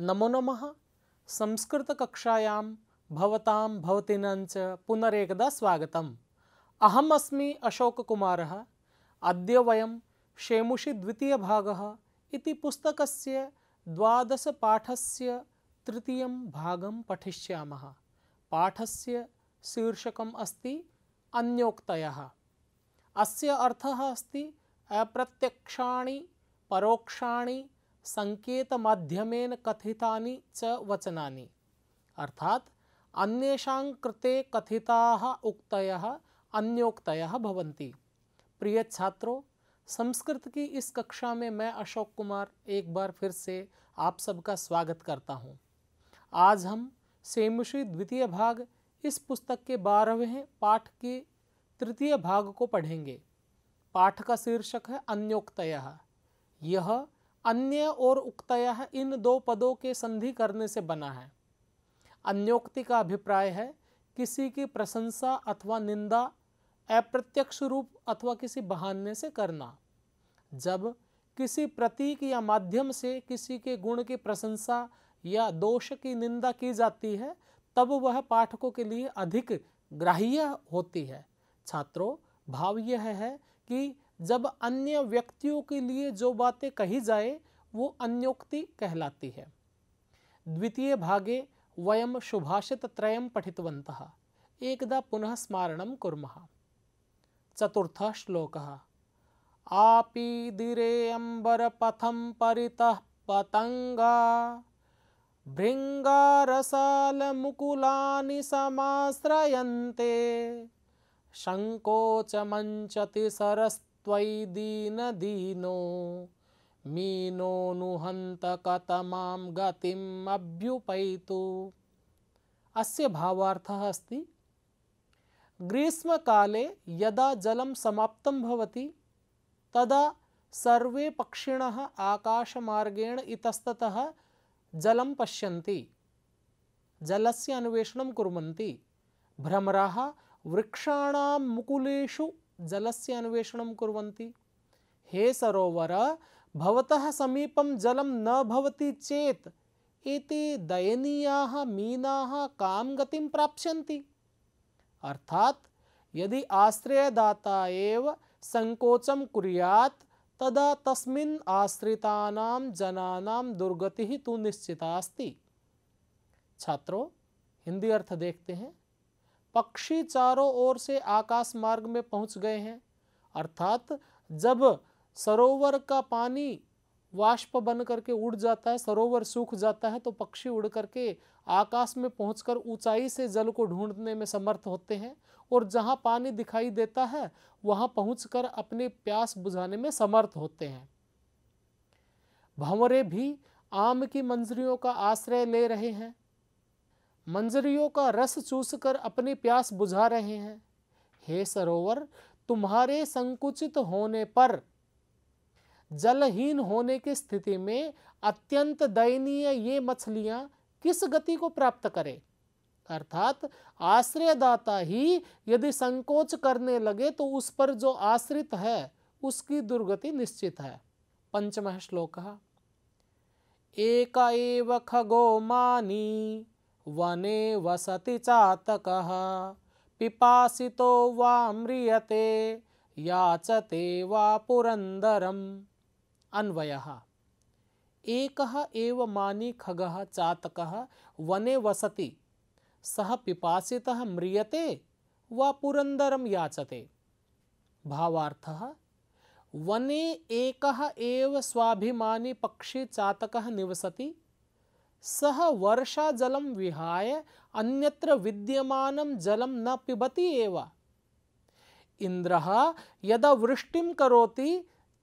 नमो नम संस्कृत कक्षायां पुनरेकदा स्वागत पुनरेकदा स्वागतम् अहम् अस्मि अशोककुमारः अद्य वयं शेमुषि द्वितीयभागः इति पुस्तकस्य द्वादशपाठस्य तृतीयं भागं पठिष्यामः पाठस्य शीर्षकम् अस्ति अन्योक्तयः अस्य अर्थः अस्ति अप्रत्यक्षाणि परोक्षाणि संकेत माध्यमेन कथितानि च वचनानि अर्थात अन्येषां कृते कथिताः उक्तयः अन्योक्तयः भवन्ति प्रिय छात्रों संस्कृत की इस कक्षा में मैं अशोक कुमार एक बार फिर से आप सबका स्वागत करता हूँ आज हम सेमुषी द्वितीय भाग इस पुस्तक के बारहवें पाठ के तृतीय भाग को पढ़ेंगे पाठ का शीर्षक है अन्योक्तयः यह अन्य और उक्तया इन दो पदों के संधि करने से बना है अन्योक्ति का अभिप्राय है किसी की प्रशंसा अथवा निंदा अप्रत्यक्ष रूप अथवा किसी बहाने से करना जब किसी प्रतीक या माध्यम से किसी के गुण की प्रशंसा या दोष की निंदा की जाती है तब वह पाठकों के लिए अधिक ग्राह्य होती है छात्रों भाव यह है कि जब अन्य व्यक्तियों के लिए जो बातें कही जाए वो अन्योक्ति कहलाती है द्वितीय भागे वयम सुभाषित त्रयम पठितवंत एकदा पुनः स्मरण चतुर्थ स्मारणं कुर्मः चतुर्थः श्लोकः आपीदिरेऽम्बरपथं परितः पतङ्गा भृङ्गारसालमुकुलानि समाश्रयन्ते मंचति सरस्त त्वयि दीनदीनो मीनो नुहंत कतमां गतिम् अस्य भावार्थः अस्ति ग्रीष्म काले यदा जलम समाप्तं भवति तदा सर्वे पक्षिण आकाशमार्गेण इतस्ततः जलं पश्यन्ति जलस्य अन्वेषणं कुर्वन्ति भ्रमराः वृक्षाणां मुकुलेषु जलस्य अन्वेषण कुर्वन्ति हे सरोवर भवतः समीपं जलम न भवति चेत एते दयनीयाः मीनाः कां गतिं प्राप्स्यन्ति अर्थात यदि आश्रयदाता एव सङ्कोचं कुर्यात् तदा तस्मिन् आश्रितानां जनानां दुर्गति ही तो निश्चिता अस्ति छात्रों हिंदी अर्थ देखते हैं पक्षी चारों ओर से आकाश मार्ग में पहुंच गए हैं अर्थात जब सरोवर का पानी वाष्प बन करके उड़ जाता है सरोवर सूख जाता है तो पक्षी उड़ करके आकाश में पहुंचकर ऊंचाई से जल को ढूंढने में समर्थ होते हैं और जहां पानी दिखाई देता है वहां पहुंचकर अपने प्यास बुझाने में समर्थ होते हैं भंवरे भी आम की मंजरियों का आश्रय ले रहे हैं मंजरियों का रस चूस कर अपनी प्यास बुझा रहे हैं हे सरोवर तुम्हारे संकुचित होने पर जलहीन होने की स्थिति में अत्यंत दयनीय ये मछलियां किस गति को प्राप्त करें अर्थात आश्रयदाता ही यदि संकोच करने लगे तो उस पर जो आश्रित है उसकी दुर्गति निश्चित है पंचम श्लोक एक खगो मानी वने वसति चातक पिपासी तो म्रियते याचते वा पुरंदरम अन्वय एक मानी खग चातक वने वसति सह पिपासी म्रियते वा पुरंदरम याचते भावार्थ वने एक स्वाभिमानी पक्षी चातक निवसती सह वर्षा जलम विहाय अन्यत्र विद्यमानं जलम न पिबति एव इंद्रः यदा वृष्टिं करोति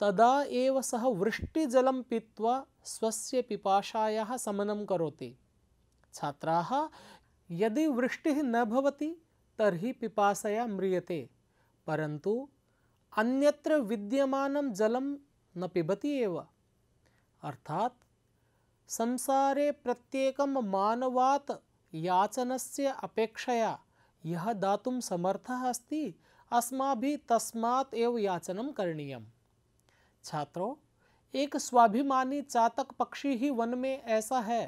तदा एव सः वृष्टिजलं पीत्वा स्वस्य पिपाशायाः समनं करोति छात्राः यदि वृष्टिः न भवति तर्हि पिपासया म्रियते परन्तु अन्यत्र विद्यमानं जलं न पिबति एव अर्थात् संसारे प्रत्येकं मानवात् याचनस्य अपेक्षया यः दातुं समर्थ अस्ति भी तस्मात एव याचनं करणीयम् छात्रों एक स्वाभिमानी चातक पक्षी ही वन में ऐसा है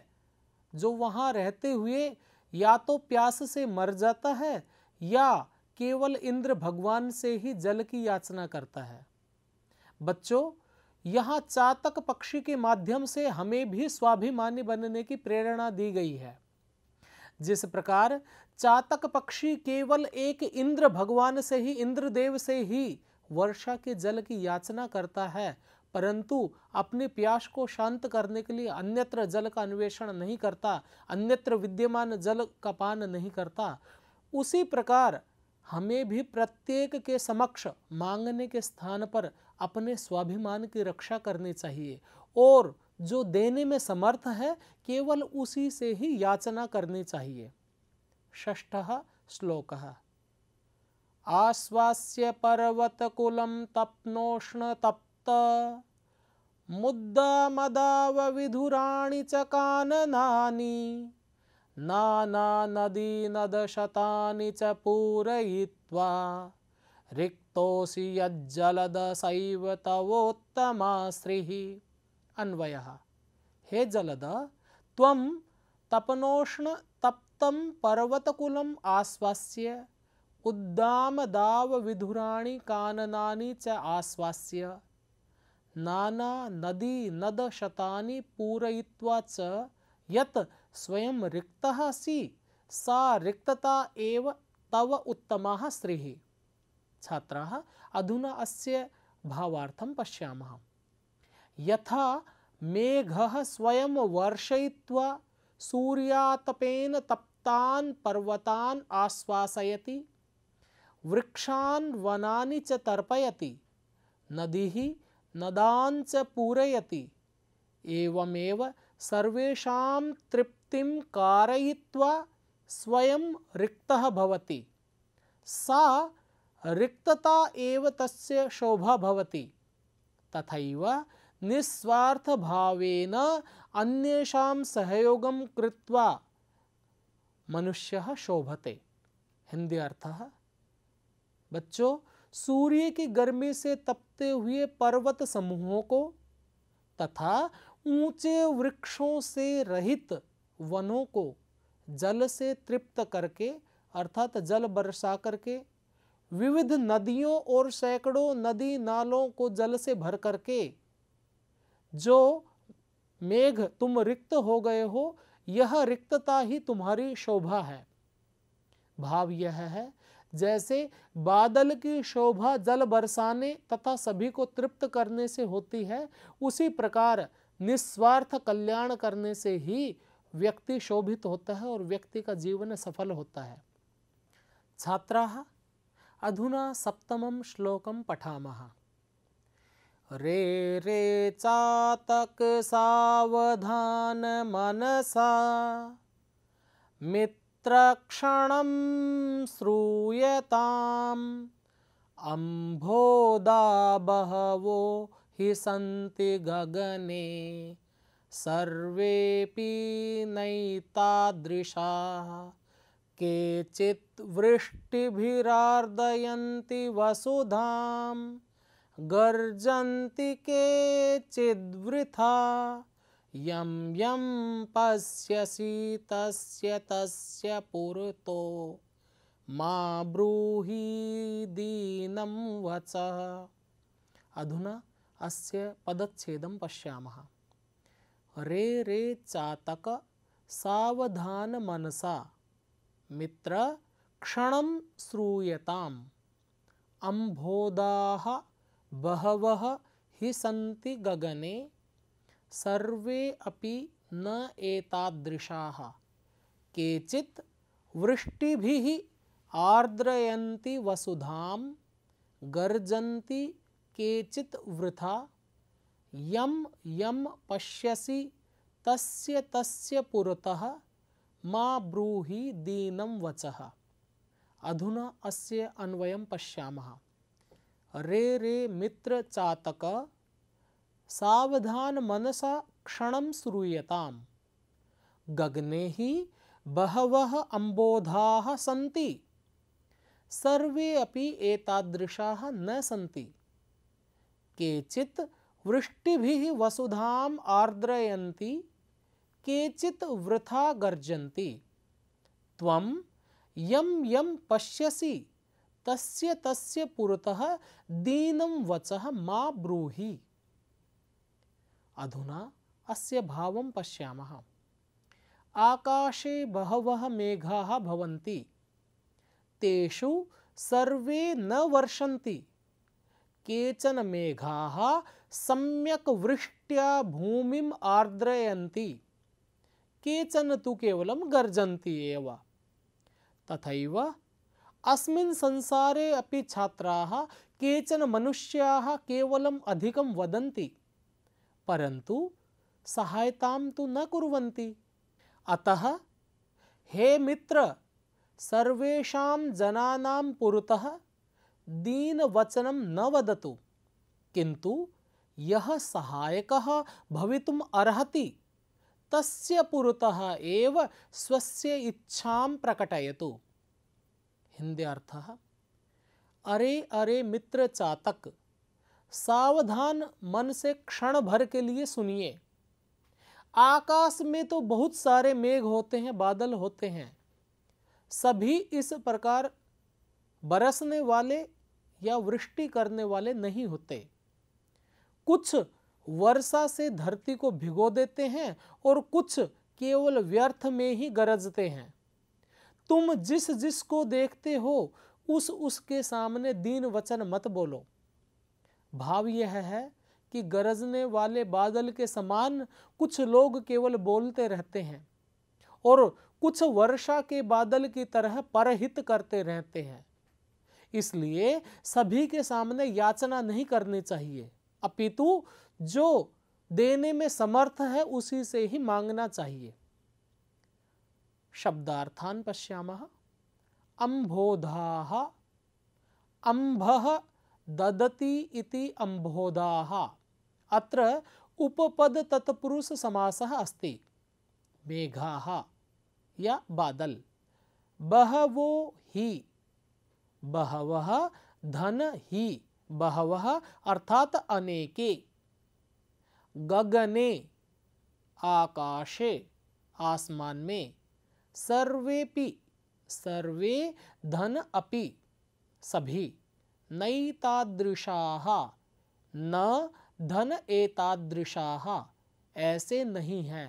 जो वहाँ रहते हुए या तो प्यास से मर जाता है या केवल इंद्र भगवान से ही जल की याचना करता है बच्चों यहाँ चातक पक्षी के माध्यम से हमें भी स्वाभिमानी बनने की प्रेरणा दी गई है जिस प्रकार चातक पक्षी केवल एक इंद्र भगवान से ही इंद्रदेव से ही वर्षा के जल की याचना करता है परंतु अपने प्यास को शांत करने के लिए अन्यत्र जल का अन्वेषण नहीं करता अन्यत्र विद्यमान जल का पान नहीं करता उसी प्रकार हमें भी प्रत्येक के समक्ष मांगने के स्थान पर अपने स्वाभिमान की रक्षा करनी चाहिए और जो देने में समर्थ है केवल उसी से ही याचना करनी चाहिए ष्ठ श्लोक आश्वास्य पर्वत कुलम तप्त मुद्दा मुद्दामदावविधुराणि च काननानि नाना नदी नदशतानि च पूरयित्वा रिक्तोऽसि यज्जलदसैव तवोत्तमाश्रिः अन्वयः हे जलद त्वं तपनोष्णतप्तं पर्वतकुलम् आश्वास्य उद्दामदावविधुराणि काननानि च आश्वास्य नाना नदी नदशतानि पूरयित्वा च यत् स्वयं रिक्त सी सा रिक्तता एव तव उत्तम श्रेः छात्र अधुना अस्य भावार्थं पश्यामः यथा मेघः स्वयं वर्षयित्वा सूर्यातपेन तप्तान् पर्वतान् आश्वासयति वृक्षान् वनानि च तर्पयति नदीः नदान् च पूरयति एवमेव सर्वेषां तृप्त शक्तिं कारय्वा स्वयं रिक्त भवति सा रिक्तता एव तस्य शोभा भवति निस्वार्थ भावेन अन्येषां सहयोगं कृत्वा मनुष्यः शोभते हिंदी अर्थ बच्चों सूर्य की गर्मी से तपते हुए पर्वत समूहों को तथा ऊंचे वृक्षों से रहित वनों को जल से तृप्त करके अर्थात जल बरसा करके विविध नदियों और सैकड़ों नदी नालों को जल से भर करके जो मेघ तुम रिक्त हो गए हो यह रिक्तता ही तुम्हारी शोभा है भाव यह है जैसे बादल की शोभा जल बरसाने तथा सभी को तृप्त करने से होती है उसी प्रकार निस्वार्थ कल्याण करने से ही व्यक्ति शोभित होता है और व्यक्ति का जीवन सफल होता है छात्रा अधुना सप्तम श्लोक पठा रे रे चातक सवधान मनसा मित्र क्षण श्रूयताम अंभोदा बहवो हि सी गगने सर्वे नैतादृशा केचि वृष्टिरादय वसुधा गर्जन्ति केचिवृथा यम यम पश्यसि तस्य तस्य पुरतो मा ब्रूहि दीनं वच अधुना अस्य पदच्छेदं पश्यामः रे रे चातक सावधान मनसा मित्र क्षण श्रूयता अंबोदा बहव हि सी गगने सर्वे अपि न एतादृशाः केचि वृष्टि आर्द्रयती वसुधा गर्जन्ति केचित् वृथा यम यम पश्यसि तस्य तस्य पुरतः मा ब्रूहि दीनम वचः अधुना अस्य अन्वयं पश्यामः रे रे मित्र चातक सावधान मनसा क्षण श्रूयताम गगने ही बहव अंबोधा सी सर्वे अपि एतादृशाः न सन्ति केचित् वृष्टिभिः वसुधाम आर्द्रयती केचि वृथा गर्जती यम यम पश्यसि तस्य तस्य पुरतः दीनं वचः मा ब्रूहि अधुना अस्य भावं पश्यामः आकाशे बहवः मेघाः भवन्ति तेषु सर्वे न वर्षन्ति केचन मेघाः सम्यक् वृष्ट्या भूमिम् आर्द्रयन्ति केचन तु केवलं गर्जन्ति एव तथैव अस्मिन् संसारे अपि छात्राः केचन मनुष्याः केवलम् अधिकं वदन्ति परन्तु सहायतां तु न कुर्वन्ति अतः हे मित्र सर्वेषां जनानां पुरतः दीन वचनम न वदतु किंतु यह सहायक भवितुम अर्ति तस्य पुरतः एव स्वस्य इच्छां प्रकटयतु हिंदी अर्थ अरे अरे मित्र चातक सावधान मन से क्षण भर के लिए सुनिए आकाश में तो बहुत सारे मेघ होते हैं बादल होते हैं सभी इस प्रकार बरसने वाले या वृष्टि करने वाले नहीं होते कुछ वर्षा से धरती को भिगो देते हैं और कुछ केवल व्यर्थ में ही गरजते हैं तुम जिस जिस को देखते हो उस उसके सामने दीन वचन मत बोलो भाव यह है कि गरजने वाले बादल के समान कुछ लोग केवल बोलते रहते हैं और कुछ वर्षा के बादल की तरह परहित करते रहते हैं इसलिए सभी के सामने याचना नहीं करनी चाहिए अपितु जो देने में समर्थ है उसी से ही मांगना चाहिए शब्दार्थान पश्याम अम्भोधा अम्भ ददती इति अम्बोधा अत्र उपपद तत्पुरुष समास अस्ति मेघा या बादल बहवो ही बहव धन ही बहव अर्थात अनेके गगने आकाशे आसमान में सर्वेपि सर्वे धन अपि सभी नैतादृशा न धन एतादृशा ऐसे नहीं हैं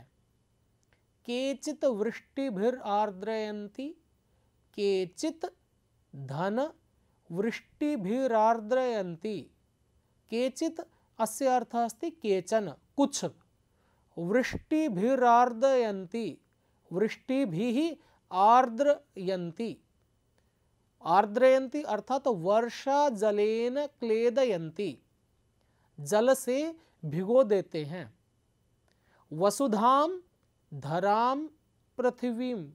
केचित वृष्टिभिर्द्रयती केचित धन वृष्टिभिरार्द्रयन्ति केचित् अस्य अर्थः अस्ति केचन कुछ वृष्टिभिरार्दयन्ति वृष्टिभिः आर्द्रयन्ति आर्द्रयन्ति अर्थात तो वर्षा जलेन क्लेदयन्ति जल से भिगो देते हैं वसुधाम धराम पृथ्वीम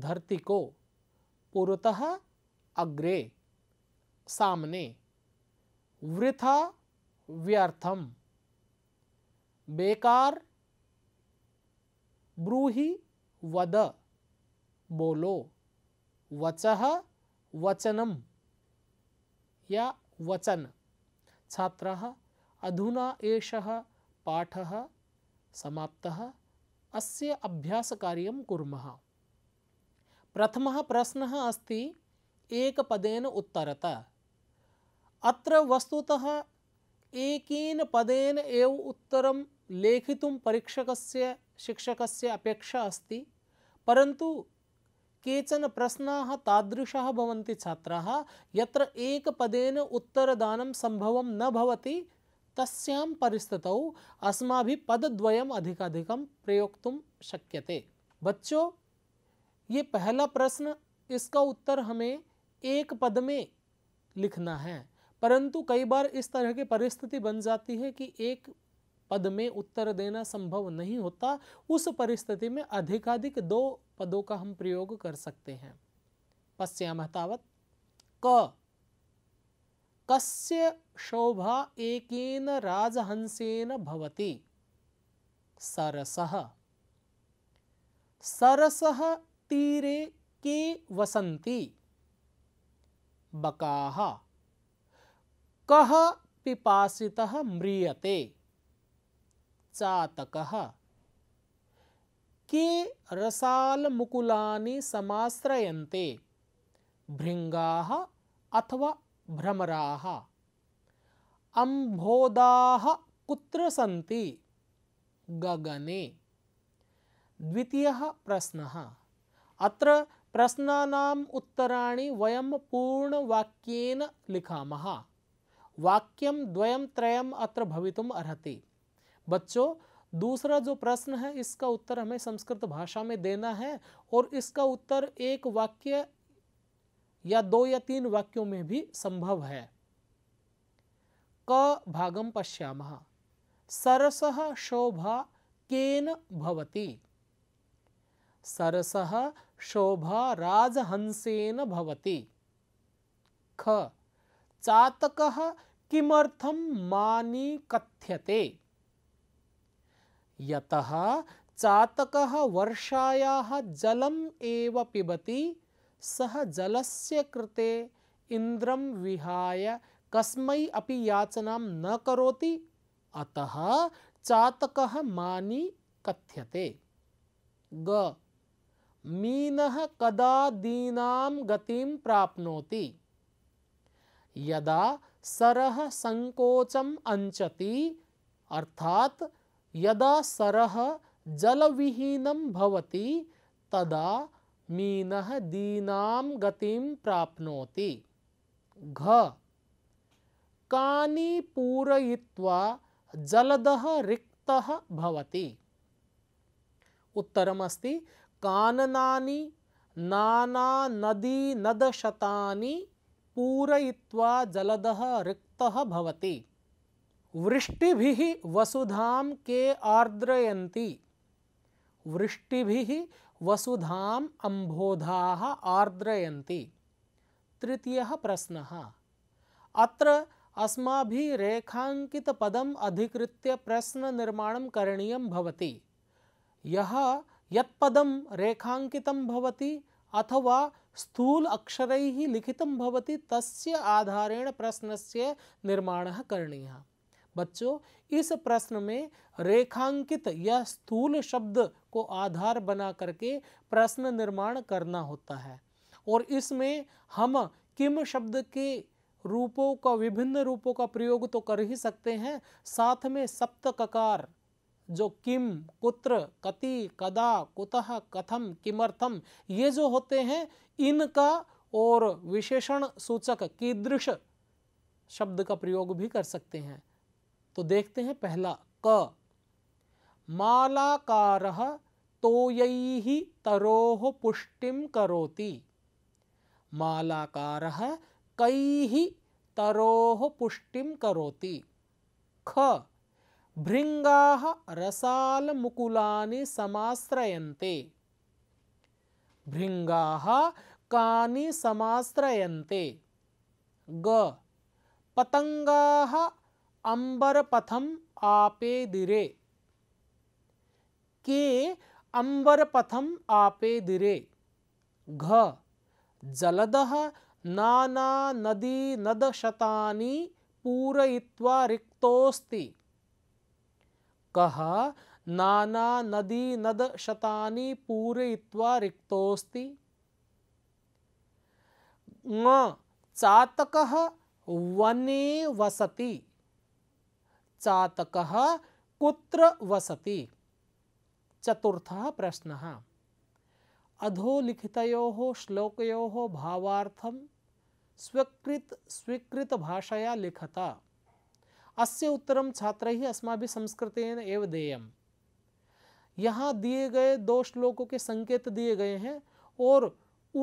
धरती को पुरतः अग्रे सामने वृथा व्यर्थम बेकार ब्रूहि वद बोलो वच वचनम या वचन छात्र अधुना एष पाठ समाप्त अस्य अभ्यास कार्य कुर्मः प्रथम प्रश्न अस्ति एकपदेन उत्तरता अत्र वस्तुत एक पदेन एव लेखि परीक्षक शिक्षक से अपेक्षा अस्त परंतु केचन प्रश्ना तादृशा छात्र छात्राः उत्तरदान संभव नवती सम्भवं न भवति तस्यां परिस्थितौ अस्माभिः पदद्वयम् शक्यते बच्चों ये पहला प्रश्न इसका उत्तर हमें एक पद में लिखना है परंतु कई बार इस तरह की परिस्थिति बन जाती है कि एक पद में उत्तर देना संभव नहीं होता उस परिस्थिति में अधिकाधिक दो पदों का हम प्रयोग कर सकते हैं पश्यामतावत क कस्य शोभा एकेन राजहंसेन भवती सरसह सरसह तीरे के वसंती बकाह कह पिपासितः म्रियते चातकः के रसाल मुकुलानि समाश्रयन्ते भृंगाः अथवा भ्रमराः अम्भोदाः कुत्र सन्ति गगने द्वितीयः प्रश्नः अत्र प्रश्नानाम् उत्तराणि वयं पूर्णवाक्येन लिखामः वाक्यम द्वयम त्रयम अत्र भवितुम अर्हति बच्चों दूसरा जो प्रश्न है इसका उत्तर हमें संस्कृत भाषा में देना है और इसका उत्तर एक वाक्य या दो या तीन वाक्यों में भी संभव है क भागम पश्यामः सरसः शोभा केन भवती सरस शोभा राजहंसेन भवती ख चातक किमर्थं मानी कथ्यते यतः चातकः वर्षायाः जलम् एव पिबती सह जलस्य कृते इंद्रम विहाय कस्मै अपि याचना न करोति अतः चातक मानी कथ्यते ग मीन कदा दीना गति प्राप्नोति यदा सर संकोचम अंचति अर्थात यदा सरह जलविहीनम भवति तदा मीन दीना गति प्राप्नोति घ कानि पूरयित्वा जलदः रिक्तः भवति उत्तरमस्ति काननानि नाना नदी नद शतानि पूरयित्वा जलदः रिक्तः भवति वृष्टिभिः वसुधां के आर्द्रयन्ति वृष्टिभिः वसुधाम् अम्बोधाः आर्द्रयन्ति तृतीयः प्रश्नः अत्र अस्माभिः रेखाङ्कितपदम् अधिकृत्य प्रश्ननिर्माणं करणीयं भवति यः यत्पदम रेखांकितं भवति अथवा स्थूल अक्षर लिखित भवति तस्य आधारेण से निर्माण करणीयः बच्चों इस प्रश्न में रेखांकित या स्थूल शब्द को आधार बना करके प्रश्न निर्माण करना होता है और इसमें हम किम शब्द के रूपों का विभिन्न रूपों का प्रयोग तो कर ही सकते हैं साथ में सप्तककार जो किम कुत्र कति कदा कुतः कथम किमर्थम ये जो होते हैं इनका और विशेषण सूचक कीदृश शब्द का प्रयोग भी कर सकते हैं तो देखते हैं पहला क मालाकार तो यही तरोह पुष्टिम करोति मालाकार कई ही तरोह पुष्टिम करोति ख भृंगा रसाल रसालमुकुलानि समाश्रयन्ते भृंगा कानि समाश्रयन्ते ग पतंगा अंबरपथम आपे दिरे के अंबरपथम आपे दिरे घ जलद नाना नदी नानानदीनदशतानि पूरयित्वा रिक्तोऽस्ति कहा नाना नदी नद शतानी पूरयित्वा रिक्तोस्ति चातक वने वसति चातक कुत्र वसति चतुर्थः प्रश्नः अधोलिखितयोः श्लोकयोः भावार्थं स्वीकृत स्वीकृत भाषया लिखता अस्य उत्तरम छात्र ही अस्माभि संस्कृत एव देयम यहाँ दिए गए दो श्लोकों के संकेत दिए गए हैं और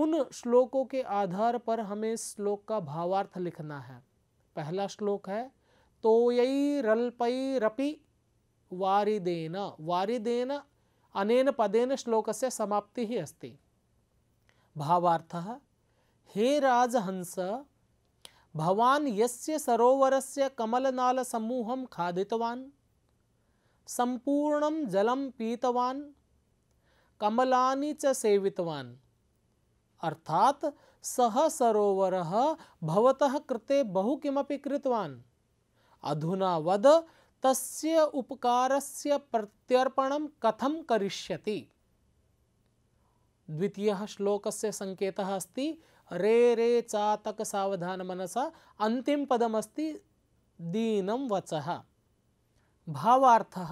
उन श्लोकों के आधार पर हमें श्लोक का भावार्थ लिखना है पहला श्लोक है यही रल्पई रपि वारिदेन वारिदेन अनेन पदेन से समाप्ति ही अस्ति भावार्थ हे राजहंस भवान यस्य सरोवरस्य कमलनाल समूह खादितवान संपूर्ण जलम पीतवान कमलानि च सेवितवान अर्थात सह सरोवर भवतः कृते बहु किमपि कृतवान अधुना वद तस्य उपकारस्य प्रत्यर्पणं कथं करिष्यति द्वितीयः श्लोकस्य सङ्केतः अस्ति रे रे चातक सावधान मनसा अंतिम पदमस्ति दीनम वच भावार्थः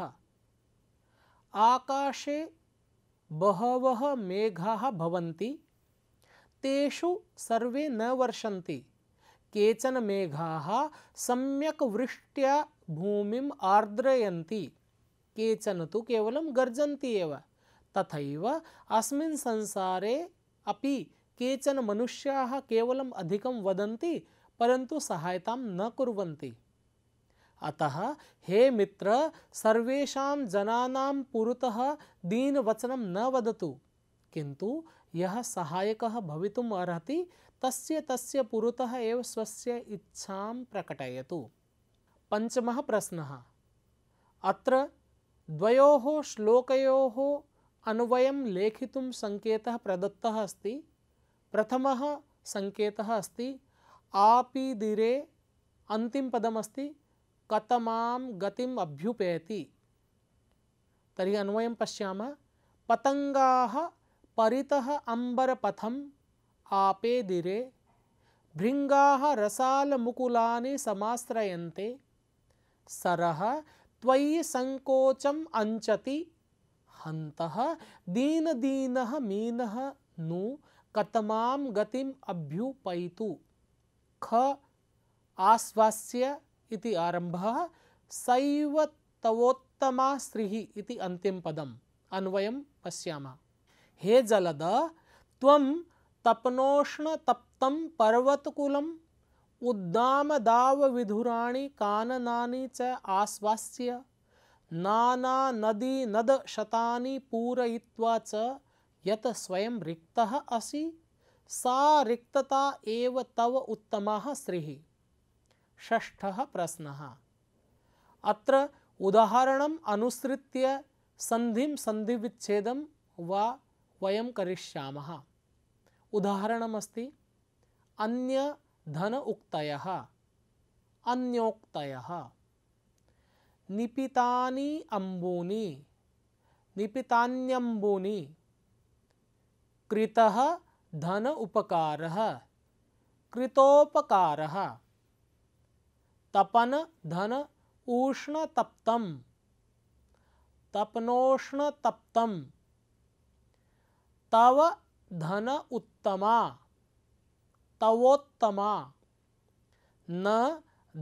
आकाशे बहवः मेघाः भवन्ति तेषु सर्वे न वर्षन्ति केचन मेघाः सम्यक् वृष्ट्या भूमिम् आर्द्रयन्ति केचन तु केवलं गर्जन्ति एव तथैव अस्मिन् संसारे अपि केचन मनुष्या कवल अधिक वदी परंतु सहायता न कुर्वन्ति अतः हे मित्र सर्वेषां जनानां पुरतः वचन न वदतु किंतु यह सहायक भवितुम् अर्हति तस्य तस्य पुरतः एव स्वस्य इच्छां प्रकटयतु पंचम प्रश्न अत्र द्वयोः श्लोकयोः अन्वयं लेखितुं सङ्केतः प्रदत्तः अस्ति प्रथम प्रथमः सङ्केतः अस्ति आपीदिरे अन्तिमपदमस्ति कतमां गतिम् अभ्युपेति पतंगा अन्वयं अंबरपथम पतङ्गाः परितः भृंगा रसाल मुकुला रसालमुकुलानि सर सरः संकोचम अंचति हंत दीन दीन मीन नु कतमाम गतिम अभ्युपयितु ख आस्वास्य इति आरंभः सैव तवोत्तमा श्रीः इति अंतिम पदम अन्वयम पश्यामः हे जलद त्वं तपनोष्णतप्तं पर्वतकुलम् उद्दामदावविधुराणि काननानि च आस्वास्य नानानदीनदशतानि पूरयित्वा च यत स्वयं रिक्त असि सा रिक्तता एव तव उत्तम श्री ष्ठ प्रश्न अत्र उदाहरणम अनुसृत्य संधि संधि विच्छेद वा वयम करिष्याम उदाहरणमस्ति अन्य धन उक्तय अन्योक्तय निपितानि कृतः धन उपकार कृतोपकार तपन धन उष्णतप्तम तपनोष्णतप्तम तव धन उत्तमा तवोत्तमा न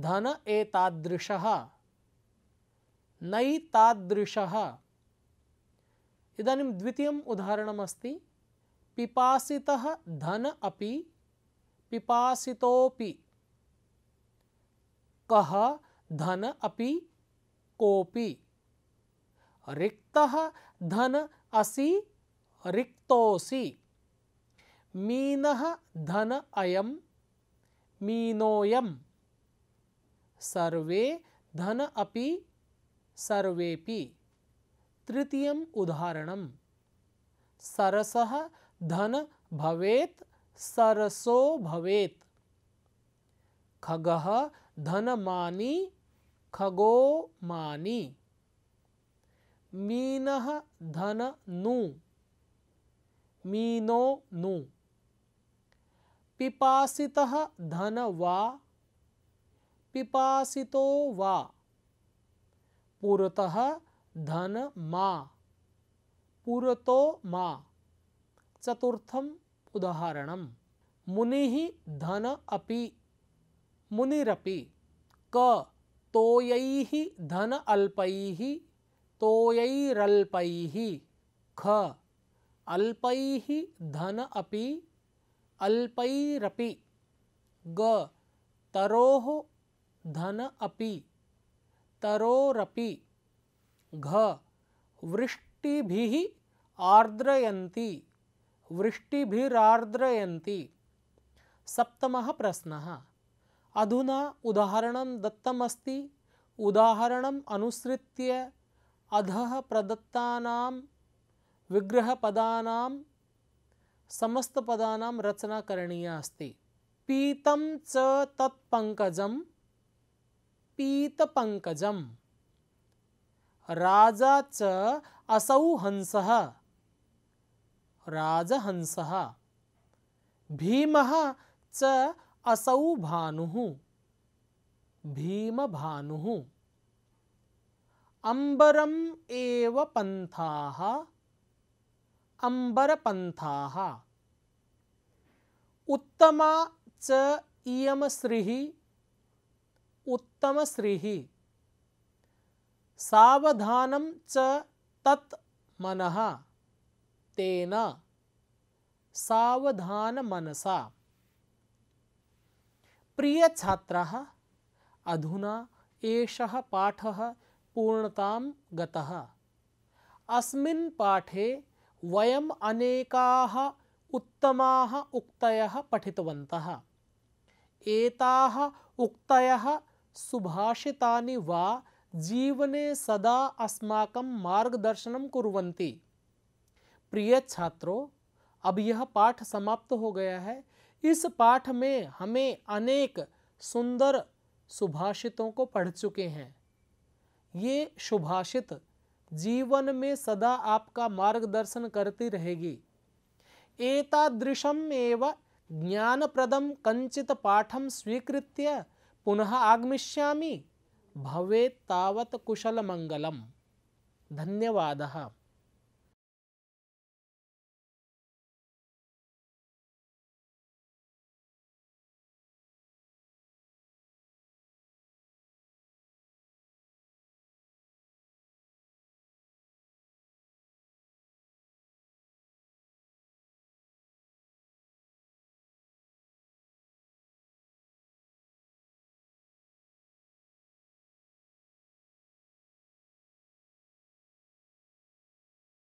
धन एतादृशः नैतादृशः इदानीं द्वितीय उदाहरणमस्ती पिपासितः धन अपि पिपासितोपि कह धन अपि कोपि रिक्तः धन असि रिक्तोसि मीनः धन अयम् मीनोयम् सर्वे धन अपि सर्वेपि तृतीयम् उदाहरणम् सरसः धन भवेत सरसो भवेत खगह धनमानी खगो मानी मीन धन नु मीनो नु पिपासित धन वा पिपासितो वा पुरतः धन मा पुरतो मा चतुर्थम उदाहरणम मुनि ही धन अपि मुनिरपि क तोयै धन अल्पैः तोयैरल्पैः ख अल्पैः धन अपि अल्पैरपि ग तरो धन अपि तरोरपि घ वृष्टि आर्द्रयती वृष्टिभिरार्द्रयन्ति सप्तम प्रश्न अधुना उदाहरण दत्तमस्ति उदाहरणम् अनुसृत्य अधः प्रदत्तानां विग्रहपदानां समस्तपदानां रचना करणीया अस्ति पीतं च तत्पङ्कजं पीतपङ्कजं राजा च असौ हंसः राजहंस भीम च असौ भानु भीम भानु अंबरम एव पंथ अंबर उत्तमा च इयम श्री उत्तम श्री सावधानम च तत् मनः तेन सावधान मनसा प्रिय छात्र अधुना एष पाठ पूर्णता गतः वयम पाठे वयम् अनेकाः पठितवत उक्त सुभाषिता वा जीवने सदा अस्माकं मार्गदर्शनं कुर्वन्ति प्रिय छात्रों अब यह पाठ समाप्त हो गया है इस पाठ में हमें अनेक सुंदर सुभाषितों को पढ़ चुके हैं ये सुभाषित जीवन में सदा आपका मार्गदर्शन करती रहेगी एतादृशम एवं ज्ञानप्रदम कंचित पाठम स्वीकृत्य पुनः आगमिष्यामि भवे तावत कुशल मंगलम धन्यवाद